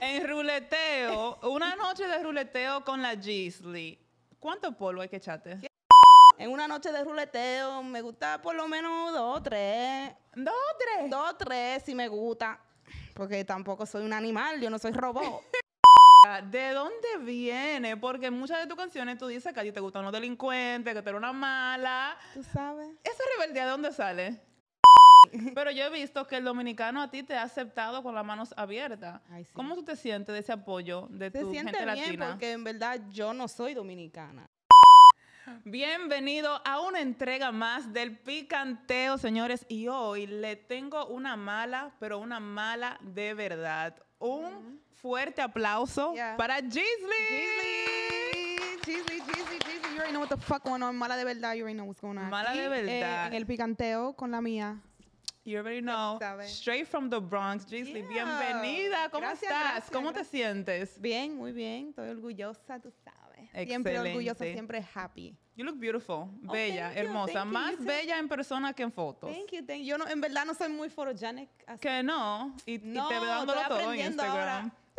en ruleteo, una noche de ruleteo con la Gisli, ¿cuánto polvo hay que echarte? En una noche de ruleteo me gusta por lo menos dos o tres. ¿Dos o tres? Dos o tres si me gusta, porque tampoco soy un animal, yo no soy robot. ¿De dónde viene? Porque en muchas de tus canciones tú dices que a ti te gustan los delincuentes, que tú eres una mala. Tú sabes. ¿Esa rebeldía de dónde sale? Pero yo he visto que el dominicano a ti te ha aceptado con las manos abiertas. ¿Cómo tú te sientes de ese apoyo de Se tu gente bien latina? Porque en verdad yo no soy dominicana. Bienvenido a una entrega más del picanteo, señores. Y hoy le tengo una mala, pero una mala de verdad. Un fuerte aplauso para Gisley. Gisley, Jisley Jisley You already know what the fuck going on. Mala de verdad, you already know what's going on. Mala de verdad. Eh, el picanteo con la mía. You already know. Straight from the Bronx, Gisli. Bienvenida. ¿Cómo estás? ¿Cómo te sientes? Bien, muy bien. Estoy orgullosa, tú sabes. Excelente. Siempre orgullosa, siempre happy. You look beautiful, oh, bella, hermosa, más bella en persona que en fotos. Thank you, thank you. Yo en verdad no soy muy photogenic. Que no, y, te veo dándolo todo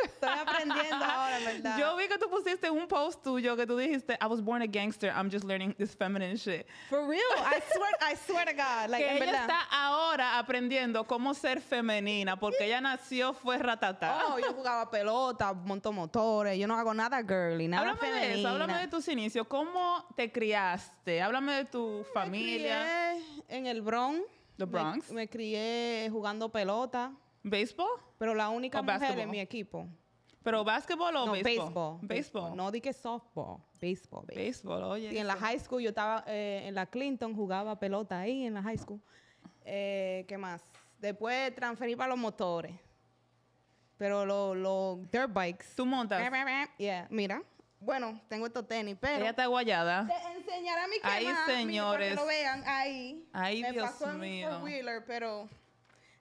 Estoy aprendiendo ahora, ¿verdad? Yo vi que tú pusiste un post tuyo que tú dijiste, I was born a gangster, I'm just learning this feminine shit. For real, I swear, I swear to God. que ella está ahora aprendiendo cómo ser femenina, porque ella nació fue ratata. Oh, yo jugaba pelota, montó motores, yo no hago nada girly, nada háblame de eso, háblame de tus inicios, ¿cómo te criaste? Háblame de tu familia. Me crié en el Bronx. me crié jugando pelota Baseball, Pero la única mujer en mi equipo. ¿Pero básquetbol o no, béisbol? No di que softball. Béisbol. Béisbol, oye. Y en la high school yo estaba, eh, en la Clinton jugaba pelota ahí en la high school. Eh, ¿Qué más? Después transferí para los motores. Pero los dirt bikes. ¿Tú montas? Yeah. Mira. Bueno, tengo estos tenis, pero... Ella está guayada. Te enseñaré mi cámara. Ahí, señores. para que lo vean. Ahí. Ahí, Dios pasó mío. En un wheeler pero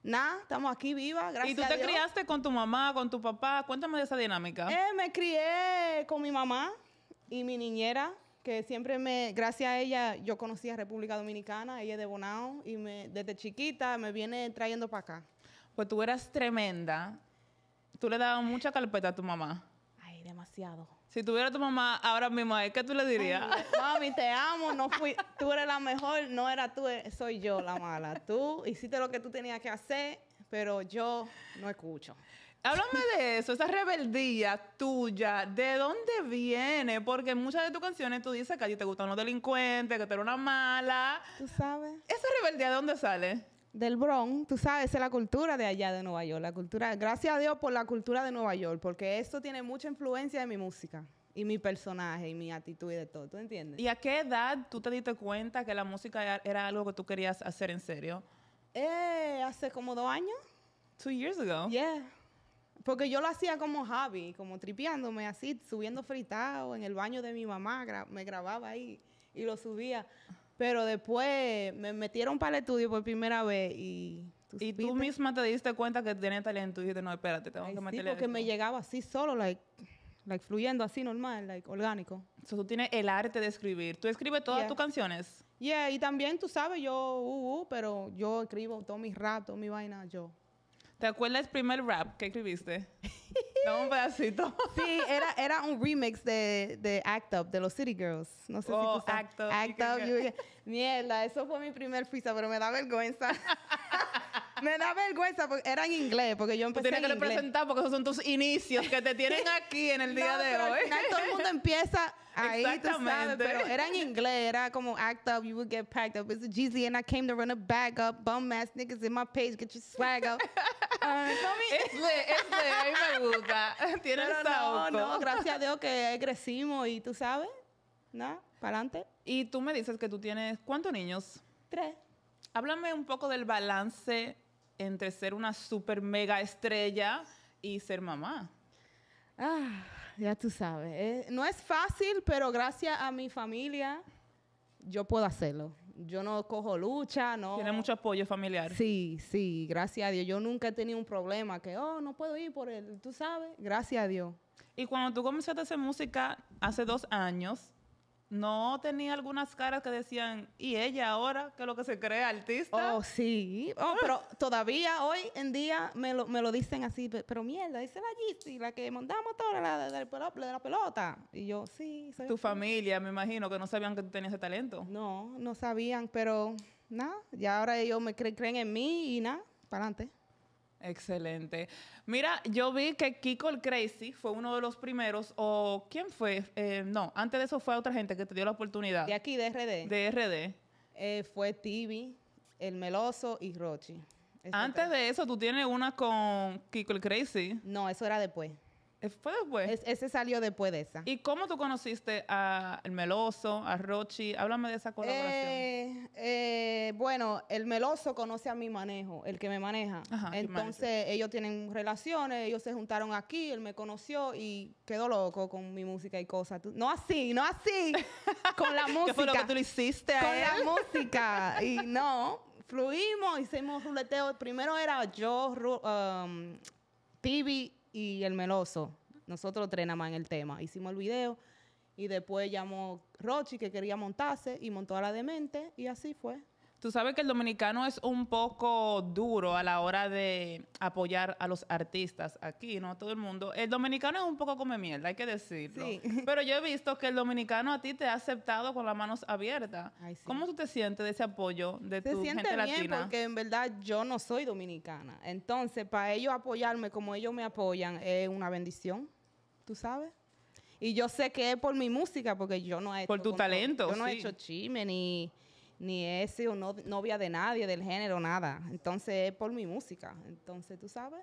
nada, estamos aquí viva. gracias. ¿Y tú te criaste con tu mamá, con tu papá? Cuéntame de esa dinámica. Eh, me crié con mi mamá y mi niñera, que siempre me, gracias a ella, yo conocí a República Dominicana, ella es de Bonao, y me, desde chiquita me viene trayendo para acá. Pues tú eras tremenda. Tú le dabas mucha carpeta a tu mamá. Ay, demasiado. Si tuviera tu mamá ahora mismo ahí, ¿qué tú le dirías? Mami, te amo, no fui, tú eres la mejor, no era tú, eh, soy yo la mala. Tú hiciste lo que tú tenías que hacer, pero yo no escucho. Háblame de eso, esa rebeldía tuya, ¿de dónde viene? Porque en muchas de tus canciones tú dices que a ti te gustan los delincuentes, que tú eres una mala. ¿Tú sabes? ¿Esa rebeldía de dónde sale? del Bronx, tú sabes, es la cultura de allá de Nueva York, la cultura, gracias a Dios por la cultura de Nueva York, porque esto tiene mucha influencia en mi música y mi personaje y mi actitud y de todo, ¿tú entiendes? ¿Y a qué edad tú te diste cuenta que la música era algo que tú querías hacer en serio? Eh, hace como dos años. Two years ago. Yeah. Porque yo lo hacía como hobby, como tripeándome así, subiendo fritado en el baño de mi mamá, me grababa ahí y lo subía. Pero después me metieron para el estudio por primera vez y... y tú misma te diste cuenta que tenías talento y dijiste, no, espérate, tengo que meterle. Sí, porque me llegaba así solo, like, fluyendo así normal, like orgánico. eso tú tienes el arte de escribir. ¿Tú escribes todas tus canciones? Yeah, y también tú sabes, yo, uh, uh pero yo escribo todo mi rap, mi vaina, yo. ¿Te acuerdas el primer rap que escribiste? Dame un pedacito. sí, era, era un remix de, de, Act Up, de los City Girls. No sé si oh, Act Up. Act Up. mierda, eso fue mi primer freestyle, pero me da vergüenza. me da vergüenza porque era en inglés, porque yo empecé Tienes que presentar, porque esos son tus inicios que te tienen aquí en el día de hoy. todo el mundo empieza ahí, tú sabes, pero era en inglés, era como act up, you would get packed up, it's a GZ and I came to run a bag up, bum ass niggas in my page, get your swag up de, a mí me gusta. Tiene no, no, no, gracias a Dios que crecimos y tú sabes, ¿No? para adelante. Y tú me dices que tú tienes, ¿cuántos niños? Tres. Háblame un poco del balance entre ser una super mega estrella y ser mamá. Ah, ya tú sabes. Eh, no es fácil, pero gracias a mi familia yo puedo hacerlo yo no cojo lucha, no. Tiene mucho apoyo familiar. Sí, sí, gracias a Dios. Yo nunca he tenido un problema que, oh, no puedo ir por él, tú sabes, gracias a Dios. Y cuando tú comenzaste a hacer música hace dos años, no tenía algunas caras que decían, ¿y ella ahora? Que es lo que se cree artista. Oh, sí. Oh, pero todavía hoy en día me lo, me lo dicen así, pero mierda, dice la si la que montamos toda la de, la pelota. Y yo, sí. tu familia, me imagino, que no sabían que tú tenías ese talento. No, no sabían, pero nada, ya ahora ellos me creen en mí y nada, para adelante. Excelente. Mira, yo vi que Kiko el Crazy fue uno de los primeros, o ¿quién fue? Eh, no, antes de eso fue otra gente que te dio la oportunidad. De aquí, de RD. De RD. Eh, fue Tibi, El Meloso y Rochi. Antes de eso, tú tienes una con Kiko el Crazy. No, eso era después. Pues, pues. ese salió después de esa. ¿Y cómo tú conociste a El Meloso, a Rochi? Háblame de esa colaboración. Eh, eh, bueno, El Meloso conoce a mi manejo, el que me maneja. Entonces ellos tienen relaciones, ellos se juntaron aquí, él me conoció y quedó loco con mi música y cosas. No así, no así. con la música. ¿Qué fue lo que tú le hiciste a Con la música. Y no, fluimos, hicimos ruleteo. Primero era yo, um, TV y el meloso. Nosotros tres en el tema. Hicimos el video y después llamó Rochi que quería montarse y montó a la demente y así fue. Tú sabes que el dominicano es un poco duro a la hora de apoyar a los artistas aquí, ¿no? Todo el mundo. El dominicano es un poco come mierda, hay que decirlo. Sí. Pero yo he visto que el dominicano a ti te ha aceptado con las manos abiertas. ¿Cómo tú te sientes de ese apoyo de tu gente bien latina? Porque en verdad yo no soy dominicana. Entonces, para ellos apoyarme como ellos me apoyan es una bendición, ¿tú sabes? Y yo sé que es por mi música, porque yo no he hecho... Por tu talento, Yo no he hecho chisme ni ni he sido novia de nadie, del género, nada. Entonces es por mi música. Entonces, ¿tú sabes?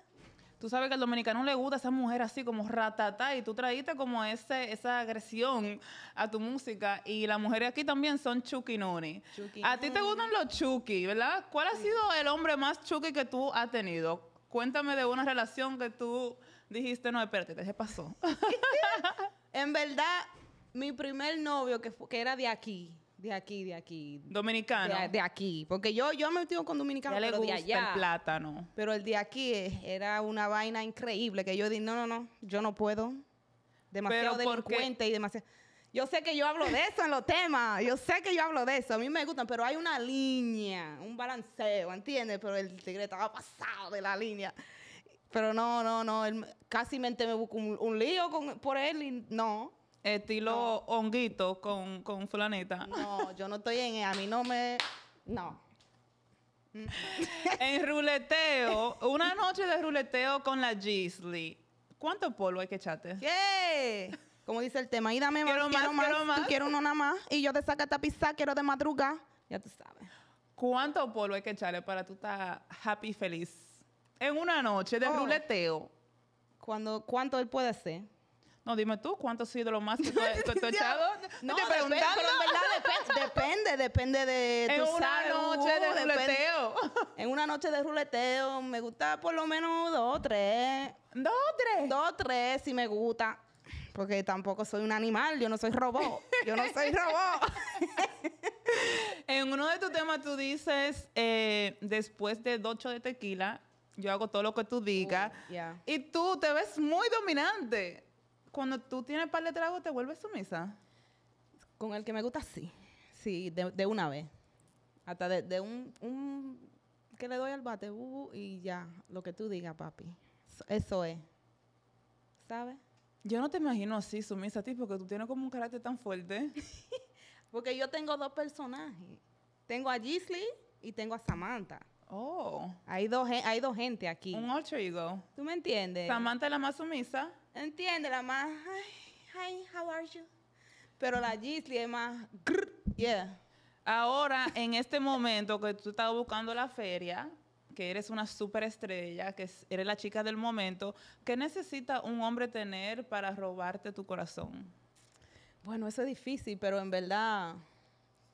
Tú sabes que al dominicano le gusta esa mujer así como ratata y tú traíste como ese, esa agresión a tu música y las mujeres aquí también son chukinoni. A ti te gustan los chuki, ¿verdad? ¿Cuál ha sido el hombre más chuki que tú has tenido? Cuéntame de una relación que tú dijiste, no, espérate, ¿qué pasó? en verdad, mi primer novio que, que era de aquí, de aquí, de aquí. Dominicano. De, aquí. Porque yo, yo me metido con dominicano, pero el plátano. Pero el de aquí era una vaina increíble que yo dije, no, no, no, yo no puedo. Demasiado delincuente y demasiado... Yo sé que yo hablo de eso en los temas. Yo sé que yo hablo de eso. A mí me gustan, pero hay una línea, un balanceo, ¿entiendes? Pero el secreto estaba pasado de la línea. Pero no, no, no. casi me, me buscó un, lío por él y no estilo honguito con, con No, yo no estoy en... A mí no me... No. en ruleteo, una noche de ruleteo con la Gisli. ¿Cuánto polvo hay que echarte? ¿Qué? Como dice el tema, y dame más, quiero, más, quiero uno nada más. Y yo te saca tapizar, quiero de madruga. Ya tú sabes. ¿Cuánto polvo hay que echarle para tú estar happy feliz? En una noche de oh. ruleteo. Cuando, ¿Cuánto él puede hacer? No, dime tú, sido lo más que tú, has echado? No, depende, pero verdad depende, depende, de tu En una noche de uh, ruleteo. en una noche de ruleteo me gusta por lo menos dos, tres. ¿Dos, tres? Dos, tres, si me gusta. Porque tampoco soy un animal, yo no soy robot. Yo no soy robot. en uno de tus temas tú dices, eh, después de dos de tequila, yo hago todo lo que tú digas. Y tú te ves muy dominante cuando tú tienes par de tragos, ¿te vuelves sumisa? Con el que me gusta, sí. Sí, de, una vez. Hasta de, un, un, que le doy al bate y ya, lo que tú digas, papi. Eso es. ¿Sabes? Yo no te imagino así, sumisa a ti, porque tú tienes como un carácter tan fuerte. porque yo tengo dos personajes. Tengo a Gisli y tengo a Samantha. Oh. Hay dos, hay dos gente aquí. Un otro ego. ¿Tú me entiendes? Samantha es la más sumisa Entiende, la más, hi, hi, how are you? Pero la Gisli es más, yeah. Ahora, en este momento que tú estás buscando la feria, que eres una superestrella, que eres la chica del momento, ¿qué necesita un hombre tener para robarte tu corazón? Bueno, eso es difícil, pero en verdad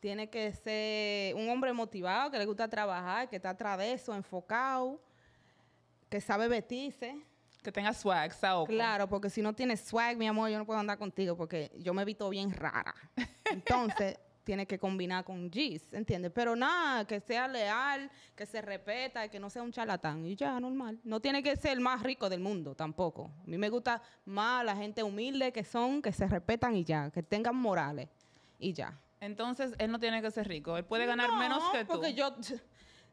tiene que ser un hombre motivado, que le gusta trabajar, que está eso, enfocado, que sabe vestirse. Que tenga swag, saoco. Claro, porque si no tienes swag, mi amor, yo no puedo andar contigo porque yo me visto bien rara. Entonces, tiene que combinar con G's, ¿entiendes? Pero nada, que sea leal, que se respeta, que no sea un charlatán y ya, normal. No tiene que ser el más rico del mundo tampoco. A mí me gusta más la gente humilde que son, que se respetan y ya, que tengan morales y ya. Entonces, él no tiene que ser rico, él puede ganar menos que tú. Porque yo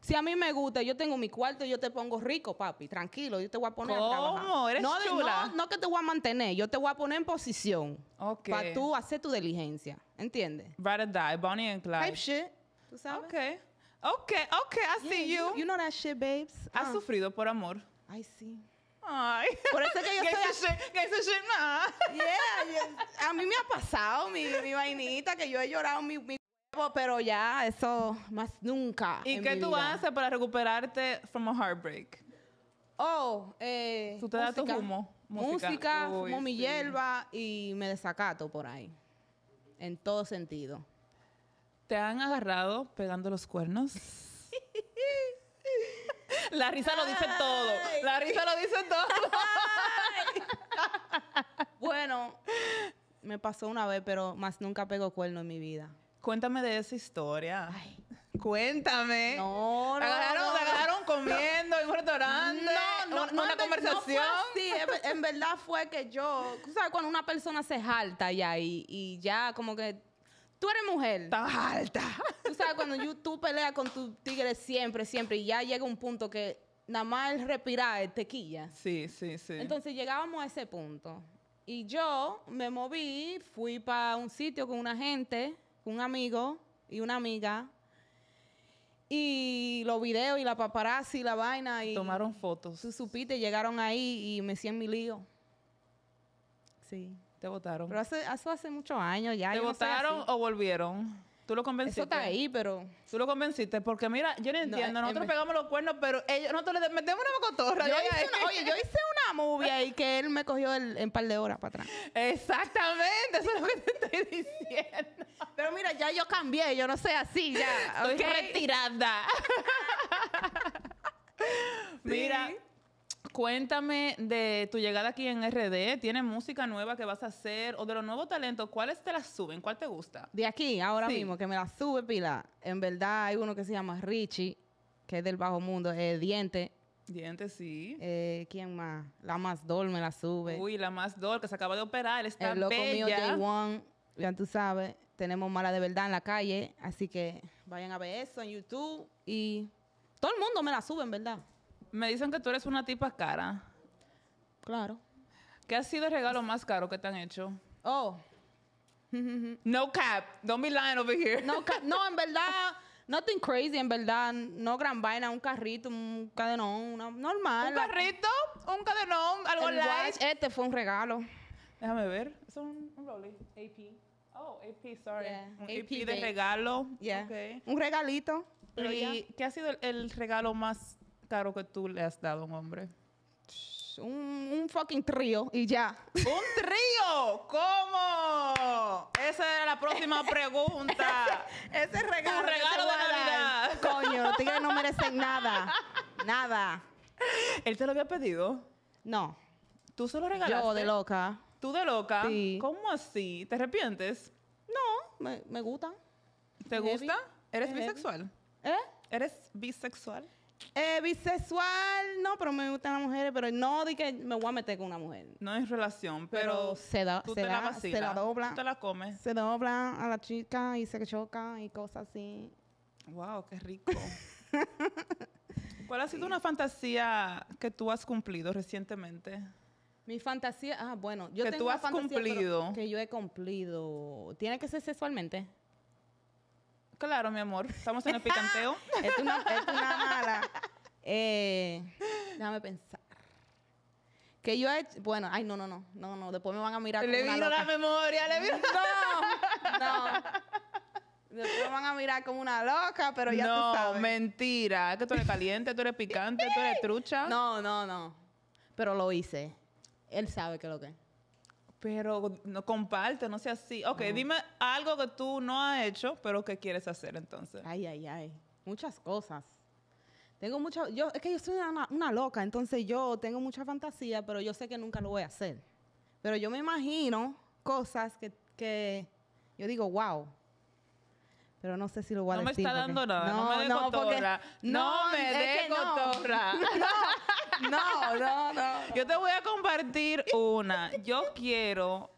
si a mí me gusta, yo tengo mi cuarto, y yo te pongo rico, papi, tranquilo, yo te voy a poner ¿Cómo? a trabajar. ¿Eres no, chula? No, no, que te voy a mantener, yo te voy a poner en posición. Okay. Para tú hacer tu diligencia, ¿entiendes? Right die, Bonnie and Clyde. Type shit, ¿tú sabes? Okay. Okay, okay, I see you. you. know that shit, babes. Has ah. sufrido por amor. I see. Ay. Por eso que yo estoy... A... Yeah, yeah. a mí me ha pasado mi, mi vainita, que yo he llorado mi pero ya eso más nunca. ¿Y qué tú haces para recuperarte from a heartbreak? Oh, eh, Tú te das tu humo. Música, humo mi hierba y me desacato por ahí. En todo sentido. ¿Te han agarrado pegando los cuernos? La risa lo dice todo. La risa lo dice todo. bueno, me pasó una vez, pero más nunca pego cuerno en mi vida. Cuéntame de esa historia. Cuéntame. No, no. no, agarraron comiendo en un No, no, una, no, una conversación. Sí, en, verdad fue que yo, ¿sabes? Cuando una persona se jalta ya y, y ya como que tú eres mujer. Estás alta. Tú sabes, cuando tú peleas con tu tigre siempre, siempre, y ya llega un punto que nada más el respirar te quilla. Sí, sí, sí. Entonces llegábamos a ese punto. Y yo me moví, fui para un sitio con una gente un amigo y una amiga. Y los videos y la paparazzi, la vaina. Y Tomaron fotos. Tú supiste, llegaron ahí y me hacían mi lío. Sí. Te votaron. Pero hace, eso hace muchos años ya. ¿Te votaron o volvieron? Tú lo convenciste. Eso está ahí, pero. Tú lo convenciste, porque mira, yo no entiendo. Eh, nosotros eh, pegamos los cuernos, pero ellos. Nosotros le metemos una bocotorra. Yo hice una, oye, yo hice una movie ahí que él me cogió en un par de horas para atrás. Exactamente, eso es lo que te estoy diciendo. Pero mira, ya yo cambié, yo no sé así, ya. Estoy retirada. mira. Cuéntame de tu llegada aquí en RD. ¿Tienes música nueva que vas a hacer? O de los nuevos talentos, ¿cuáles te las suben? ¿Cuál te gusta? De aquí, ahora mismo, que me la sube pila. En verdad, hay uno que se llama Richie, que es del bajo mundo, eh, Diente. Diente, sí. Eh, ¿Quién más? La más Dol me la sube. Uy, la más Dol, que se acaba de operar. Está El loco mío, ya tú sabes. Tenemos Mala de Verdad en la calle. Así que vayan a ver eso en YouTube. Y todo el mundo me la sube, en verdad. Me dicen que tú eres una tipa cara. Claro. ¿Qué ha sido el regalo más caro que te han hecho? Oh. no cap. Don't be lying over here. no cap. No, en verdad, nothing crazy, en verdad. No gran vaina, un carrito, un cadenón, normal. ¿Un carrito? ¿Un cadenón? ¿Algo este fue un regalo. Déjame ver. Es un, un AP. Oh, AP, sorry. AP, de regalo. Un regalito. ¿Y qué ha sido el regalo más caro que tú le has dado a un hombre? Un, fucking trío y ya. ¡Un trío! ¿Cómo? Esa era la próxima pregunta. ese, es regalo. regalo de Navidad. Coño, no merecen nada. Nada. ¿Él te lo había pedido? No. ¿Tú se lo regalaste? Yo, de loca. ¿Tú de loca? Sí. ¿Cómo así? ¿Te arrepientes? No, me, gusta. ¿Te gusta? ¿Eres bisexual? ¿Eh? ¿Eres bisexual? Eh, bisexual, no, pero me gustan las mujeres, pero no di que me voy a meter con una mujer. No es relación, pero, se, da, se, la se la dobla. Tú te la comes. Se dobla a la chica y se choca y cosas así. Wow, qué rico. ¿Cuál ha sido una fantasía que tú has cumplido recientemente? Mi fantasía, ah, bueno, yo que tú has cumplido. Que yo he cumplido. ¿Tiene que ser sexualmente? Claro, mi amor. Estamos en el picanteo. es, una, es una mala. Eh, déjame pensar. Que yo bueno, ay, no, no, no, no, no, después me van a mirar. Le como vino una loca. la memoria, le vino. No, no. Después me van a mirar como una loca, pero ya no, tú sabes. No, mentira. Es que tú eres caliente, tú eres picante, tú eres trucha. No, no, no. Pero lo hice. Él sabe que lo que pero no comparte, no sea así. Ok, dime algo que tú no has hecho, pero que quieres hacer entonces. Ay, ay, ay. Muchas cosas. Tengo mucha, yo, es que yo soy una, loca, entonces yo tengo mucha fantasía, pero yo sé que nunca lo voy a hacer. Pero yo me imagino cosas que, yo digo, wow, pero no sé si lo voy a No me está dando nada. No, me dé no, No, me dejo No, no, no. Yo te voy a compartir una. Yo quiero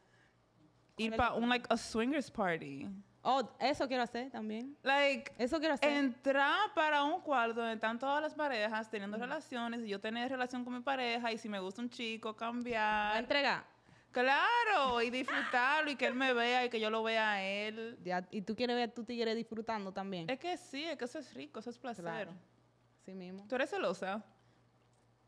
ir para un like a swingers party. Oh, eso quiero hacer también. Like, eso quiero hacer. Entrar para un cuarto donde están todas las parejas teniendo relaciones y yo tener relación con mi pareja y si me gusta un chico, cambiar. Entrega. Claro, y disfrutarlo y que él me vea y que yo lo vea a él. y tú quieres ver tú te quieres disfrutando también. Es que sí, es que eso es rico, eso es placer. Sí mismo. ¿Tú eres celosa?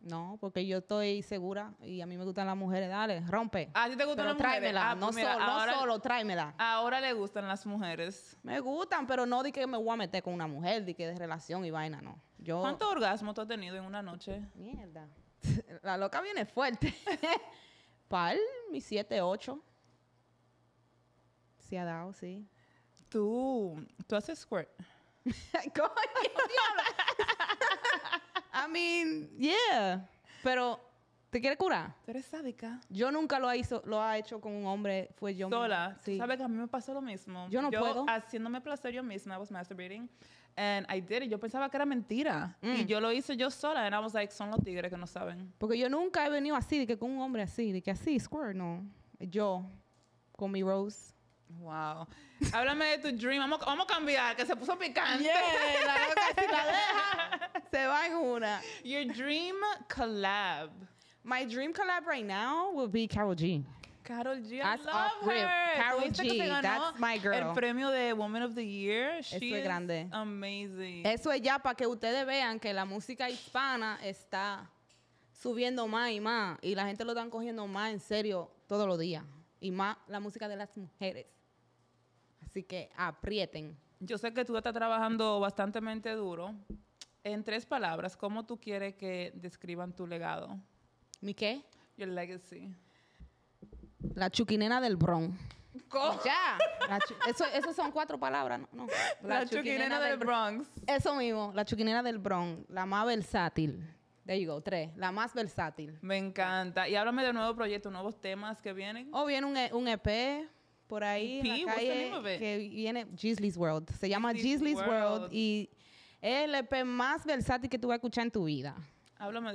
No, porque yo estoy segura y a mí me gustan las mujeres. Dale, rompe. ¿A ti te gustan las mujeres? Tráemela, ah, no, pues no, solo, tráemela. Ahora le gustan las mujeres. Me gustan, pero no di que me voy a meter con una mujer, di que de relación y vaina, no. Yo... ¿Cuánto orgasmo tú has tenido en una noche? Mierda. La loca viene fuerte. Pal, mi 7, 8. Se ha dado, sí. Tú, tú haces squirt. I mean, yeah. Pero, ¿te quiere curar? Pero eres sádica. Yo nunca lo, hizo, lo ha hecho con un hombre, fue yo Sola. Sí. ¿Sabes que a mí me pasó lo mismo? Yo no puedo. haciéndome placer yo misma, I was masturbating. And I did it. Yo pensaba que era mentira. Y mm. yo lo hice yo sola. And I was like, son los tigres que no saben. Porque yo nunca he venido así, de que con un hombre así, de que así, squirt, no. Yo, con mi Rose. Wow. Háblame de tu dream. Vamos, a cambiar, que se puso picante. Yeah, la la deja. va Your dream collab. My dream collab right now will be Carol G. Carol G, I love her. Carol G, that's my girl. El premio de Woman of the Year. She Eso es grande. Amazing. Eso es ya para que ustedes vean que la música hispana está subiendo más y más y la gente lo están cogiendo más en serio todos los días y más la música de las mujeres. Así que aprieten. Yo sé que tú estás trabajando bastante duro en tres palabras, ¿cómo tú quieres que describan tu legado? ¿Mi qué? Your legacy. La chuquinena del Bronx. ¿Cómo? Ya. eso, son cuatro palabras, ¿no? La, del, Bronx. Eso mismo, la chuquinena del Bronx, la más versátil. There you go, tres. La más versátil. Me encanta. Y háblame de nuevo proyecto, nuevos temas que vienen. Oh, viene un, EP e por ahí. EP, en que viene Gisley's World. Se llama Gisley's World. y es el EP más versátil que tú vas a escuchar en tu vida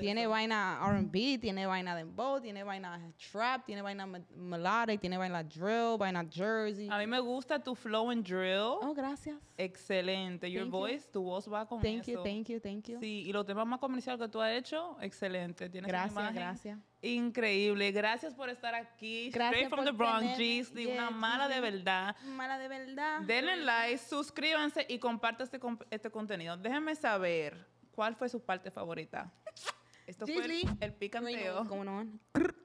tiene vaina R&B, tiene vaina dembow, tiene vaina trap, tiene vaina melodic, tiene vaina drill, vaina jersey. A mí me gusta tu flow en drill. Oh, gracias. Excelente. Your voice, tu voz va con thank eso. Thank you, thank you, thank you. Sí, y los temas más comerciales que tú has hecho, excelente. gracias, gracias. Increíble. Gracias por estar aquí. Gracias Straight from the Bronx, de una mala de verdad. Mala de verdad. Denle like, suscríbanse y compartan este, este contenido. Déjenme saber ¿Cuál fue su parte favorita? Esto fue el, el picanteo. no?